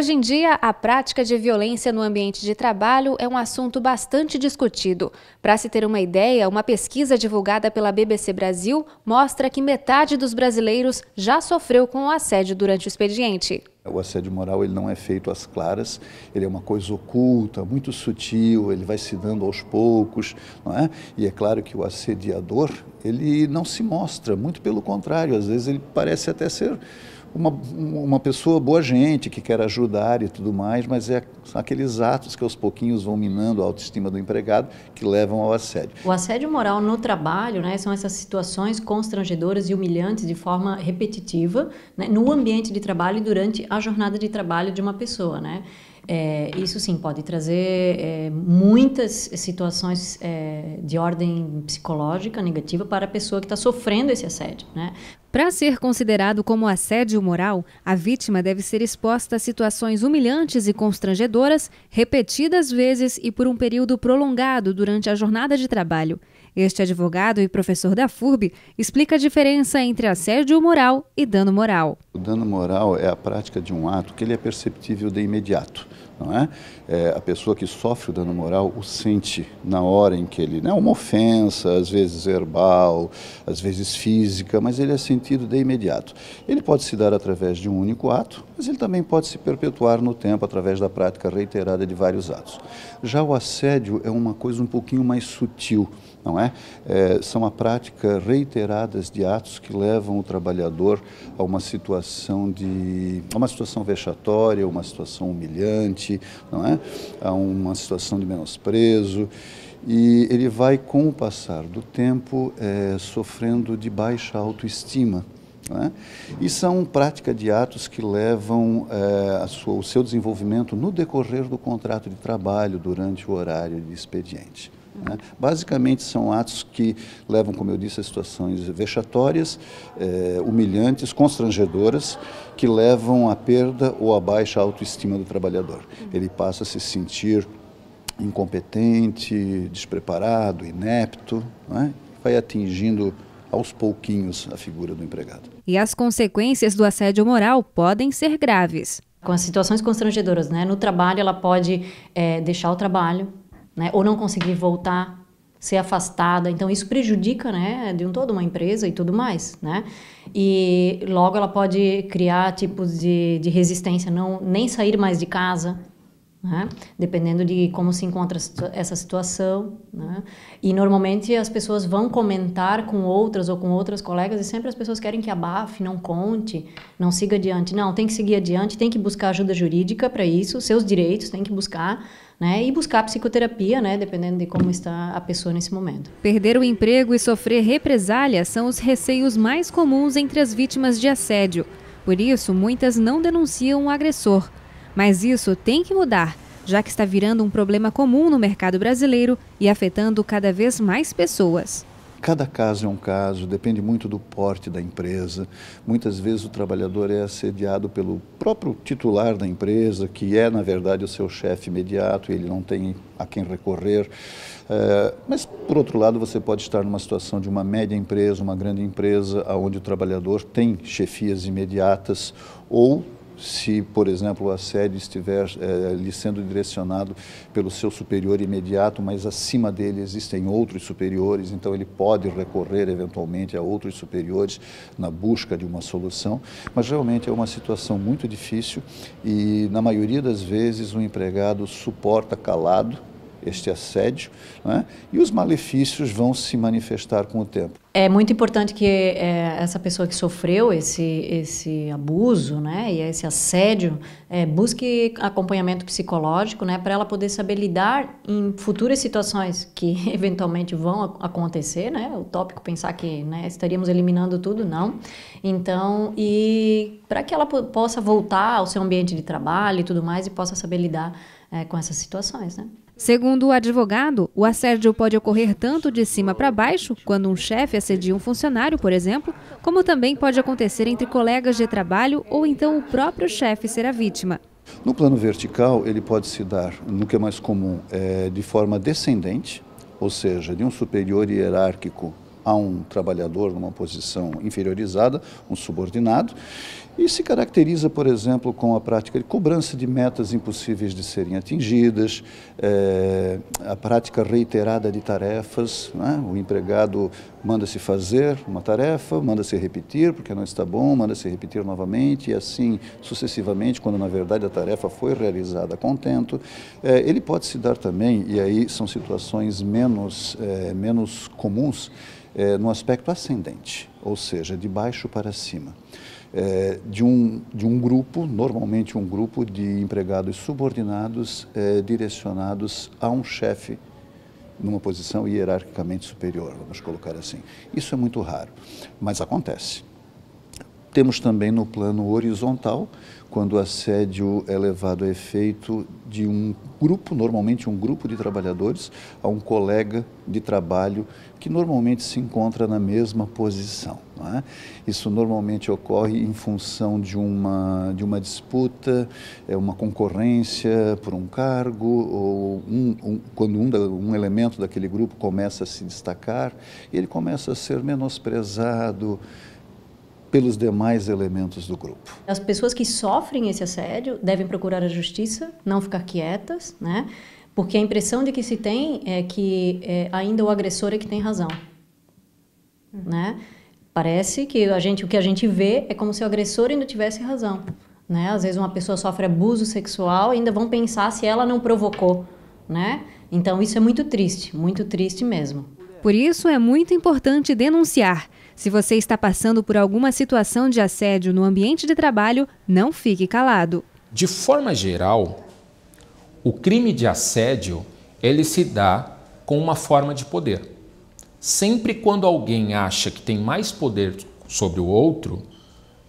Hoje em dia, a prática de violência no ambiente de trabalho é um assunto bastante discutido. Para se ter uma ideia, uma pesquisa divulgada pela BBC Brasil mostra que metade dos brasileiros já sofreu com o assédio durante o expediente. O assédio moral ele não é feito às claras, ele é uma coisa oculta, muito sutil, ele vai se dando aos poucos, não é? E é claro que o assediador, ele não se mostra, muito pelo contrário, às vezes ele parece até ser uma, uma pessoa boa gente, que quer ajudar e tudo mais, mas é, são aqueles atos que aos pouquinhos vão minando a autoestima do empregado que levam ao assédio. O assédio moral no trabalho né, são essas situações constrangedoras e humilhantes de forma repetitiva né, no ambiente de trabalho e durante a jornada de trabalho de uma pessoa. Né? É, isso sim pode trazer é, muitas situações é, de ordem psicológica negativa para a pessoa que está sofrendo esse assédio, né? Para ser considerado como assédio moral, a vítima deve ser exposta a situações humilhantes e constrangedoras repetidas vezes e por um período prolongado durante a jornada de trabalho. Este advogado e professor da FURB explica a diferença entre assédio moral e dano moral. O dano moral é a prática de um ato que ele é perceptível de imediato não é? é? A pessoa que sofre o dano moral o sente na hora em que ele, né, uma ofensa, às vezes verbal, às vezes física, mas ele é sentido de imediato. Ele pode se dar através de um único ato, mas ele também pode se perpetuar no tempo através da prática reiterada de vários atos. Já o assédio é uma coisa um pouquinho mais sutil, não é? é são a prática reiteradas de atos que levam o trabalhador a uma situação de a uma situação vexatória, uma situação humilhante morte, não é? a uma situação de menosprezo. E ele vai, com o passar do tempo, é, sofrendo de baixa autoestima. Né? E são prática de atos que levam é, sua, o seu desenvolvimento no decorrer do contrato de trabalho, durante o horário de expediente. Né? Basicamente, são atos que levam, como eu disse, a situações vexatórias, eh, humilhantes, constrangedoras, que levam à perda ou à baixa autoestima do trabalhador. Ele passa a se sentir incompetente, despreparado, inepto, né? vai atingindo aos pouquinhos a figura do empregado e as consequências do assédio moral podem ser graves. Com as situações constrangedoras, né? No trabalho, ela pode é, deixar o trabalho, né? Ou não conseguir voltar, ser afastada. Então, isso prejudica, né? De um todo uma empresa e tudo mais, né? E logo ela pode criar tipos de, de resistência, não nem sair mais de casa, né? dependendo de como se encontra essa situação. Né? E normalmente as pessoas vão comentar com outras ou com outras colegas e sempre as pessoas querem que abafe, não conte, não siga adiante. Não, tem que seguir adiante, tem que buscar ajuda jurídica para isso, seus direitos tem que buscar. Né? E buscar psicoterapia, né? Dependendo de como está a pessoa nesse momento. Perder o emprego e sofrer represália são os receios mais comuns entre as vítimas de assédio. Por isso, muitas não denunciam o agressor. Mas isso tem que mudar, já que está virando um problema comum no mercado brasileiro e afetando cada vez mais pessoas. Cada caso é um caso, depende muito do porte da empresa. Muitas vezes o trabalhador é assediado pelo próprio titular da empresa, que é, na verdade, o seu chefe imediato e ele não tem a quem recorrer. É, mas, por outro lado, você pode estar numa situação de uma média empresa, uma grande empresa, onde o trabalhador tem chefias imediatas ou se, por exemplo, o assédio estiver é, lhe sendo direcionado pelo seu superior imediato, mas acima dele existem outros superiores, então ele pode recorrer eventualmente a outros superiores na busca de uma solução, mas realmente é uma situação muito difícil e, na maioria das vezes, o empregado suporta calado este assédio né? e os malefícios vão se manifestar com o tempo é muito importante que é, essa pessoa que sofreu esse, esse abuso, né, e esse assédio, é, busque acompanhamento psicológico, né, para ela poder saber lidar em futuras situações que eventualmente vão acontecer, né, tópico pensar que, né, estaríamos eliminando tudo, não. Então, e para que ela possa voltar ao seu ambiente de trabalho e tudo mais e possa saber lidar é, com essas situações, né. Segundo o advogado, o assédio pode ocorrer tanto de cima para baixo, quando um chefe assedia um funcionário, por exemplo, como também pode acontecer entre colegas de trabalho ou então o próprio chefe ser a vítima. No plano vertical, ele pode se dar, no que é mais comum, é, de forma descendente, ou seja, de um superior hierárquico a um trabalhador numa posição inferiorizada, um subordinado, e se caracteriza, por exemplo, com a prática de cobrança de metas impossíveis de serem atingidas, é, a prática reiterada de tarefas. Né? O empregado manda-se fazer uma tarefa, manda-se repetir porque não está bom, manda-se repetir novamente e assim sucessivamente, quando na verdade a tarefa foi realizada a contento. É, eh, ele pode se dar também, e aí são situações menos, é, menos comuns, é, no aspecto ascendente, ou seja, de baixo para cima, é, de, um, de um grupo, normalmente um grupo de empregados subordinados é, direcionados a um chefe numa posição hierarquicamente superior, vamos colocar assim. Isso é muito raro, mas acontece. Temos também no plano horizontal, quando o assédio é levado a efeito de um grupo, normalmente um grupo de trabalhadores, a um colega de trabalho que normalmente se encontra na mesma posição. É? Isso normalmente ocorre em função de uma, de uma disputa, é uma concorrência por um cargo, ou um, um, quando um, um elemento daquele grupo começa a se destacar, ele começa a ser menosprezado, pelos demais elementos do grupo. As pessoas que sofrem esse assédio devem procurar a justiça, não ficar quietas, né? Porque a impressão de que se tem é que é, ainda o agressor é que tem razão, né? Parece que a gente, o que a gente vê é como se o agressor ainda tivesse razão, né? Às vezes uma pessoa sofre abuso sexual e ainda vão pensar se ela não provocou, né? Então isso é muito triste, muito triste mesmo. Por isso é muito importante denunciar se você está passando por alguma situação de assédio no ambiente de trabalho, não fique calado. De forma geral, o crime de assédio ele se dá com uma forma de poder. Sempre quando alguém acha que tem mais poder sobre o outro,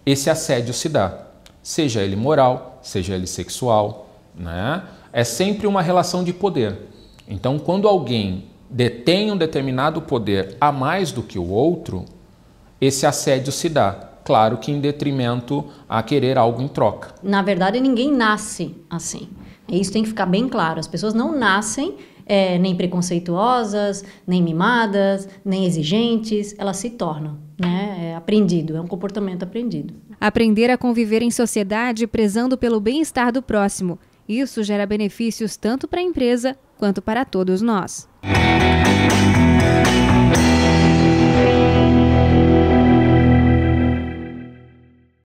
esse assédio se dá, seja ele moral, seja ele sexual, né? É sempre uma relação de poder. Então, quando alguém detém um determinado poder a mais do que o outro, esse assédio se dá. Claro que em detrimento a querer algo em troca. Na verdade, ninguém nasce assim. Isso tem que ficar bem claro. As pessoas não nascem é, nem preconceituosas, nem mimadas, nem exigentes, elas se tornam. Né? É aprendido, é um comportamento aprendido. Aprender a conviver em sociedade prezando pelo bem-estar do próximo. Isso gera benefícios tanto para a empresa quanto para todos nós.